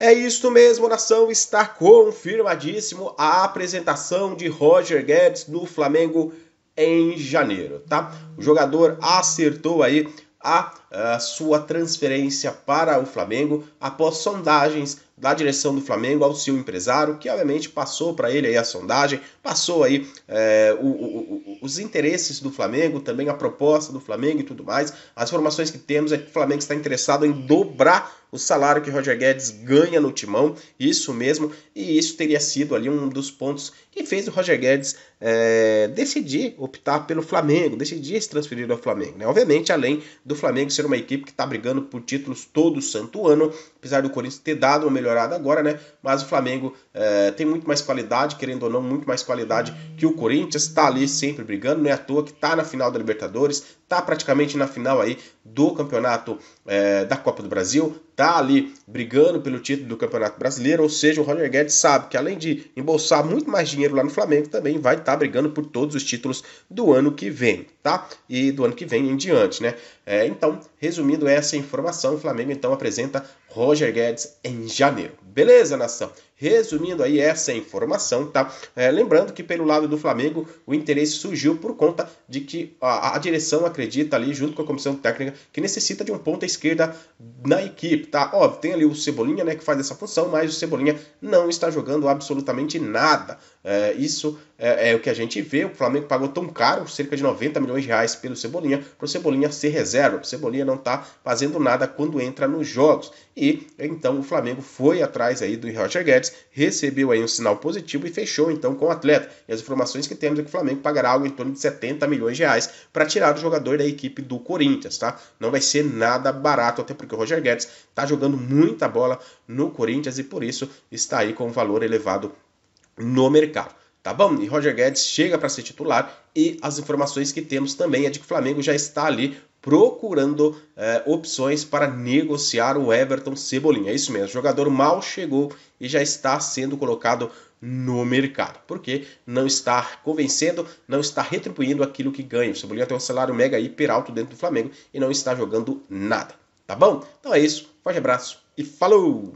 É isto mesmo, nação. Está confirmadíssimo a apresentação de Roger Guedes no Flamengo em janeiro, tá? O jogador acertou aí a, a, sua transferência para o Flamengo após sondagens da direção do Flamengo ao seu empresário, que obviamente passou para ele aí a sondagem, passou aí é, o, o, o, os interesses do Flamengo, também a proposta do Flamengo e tudo mais. As informações que temos é que o Flamengo está interessado em dobrar o salário que Roger Guedes ganha no timão, isso mesmo, e isso teria sido ali um dos pontos que fez o Roger Guedes é, decidir optar pelo Flamengo, decidir se transferir ao Flamengo. Né? Obviamente, além do Flamengo ser uma equipe que está brigando por títulos todo santo ano, apesar do Corinthians ter dado uma melhorada agora, né? Mas o Flamengo é, tem muito mais qualidade, querendo ou não, muito mais qualidade que o Corinthians, está ali sempre brigando, não é à toa que está na final da Libertadores, está praticamente na final aí do campeonato é, da Copa do Brasil, tá ali brigando pelo título do Campeonato Brasileiro, ou seja, o Roger Guedes sabe que além de embolsar muito mais dinheiro lá no Flamengo, também vai estar tá brigando por todos os títulos do ano que vem, tá? E do ano que vem em diante, né? É, então, resumindo essa informação, o Flamengo então apresenta Roger Guedes em janeiro. Beleza, nação? Resumindo aí essa informação, tá? É, lembrando que pelo lado do Flamengo o interesse surgiu por conta de que a, a, direção acredita ali, junto com a comissão técnica, que necessita de um ponta esquerda na equipe, tá? Óbvio, tem ali o Cebolinha, né, que faz essa função, mas o Cebolinha não está jogando absolutamente nada. É, isso é, é, o que a gente vê. O Flamengo pagou tão caro, cerca de 90 milhões de reais pelo Cebolinha, para o Cebolinha ser reserva. O Cebolinha não está fazendo nada quando entra nos jogos. E então o Flamengo foi atrás aí do Roger Guedes, recebeu aí um sinal positivo e fechou então com o atleta. E as informações que temos é que o Flamengo pagará algo em torno de 70 milhões de reais para tirar o jogador da equipe do Corinthians, tá? Não vai ser nada barato, até porque o Roger Guedes está jogando muita bola no Corinthians e por isso está aí com um valor elevado no mercado. Tá bom? E Roger Guedes chega para ser titular e as informações que temos também é de que o Flamengo já está ali procurando é, opções para negociar o Everton Cebolinha. É isso mesmo, o jogador mal chegou e já está sendo colocado no mercado, porque não está convencendo, não está retribuindo aquilo que ganha. O Cebolinha tem um salário mega hiper alto dentro do Flamengo e não está jogando nada, tá bom? Então é isso, forte abraço e falou!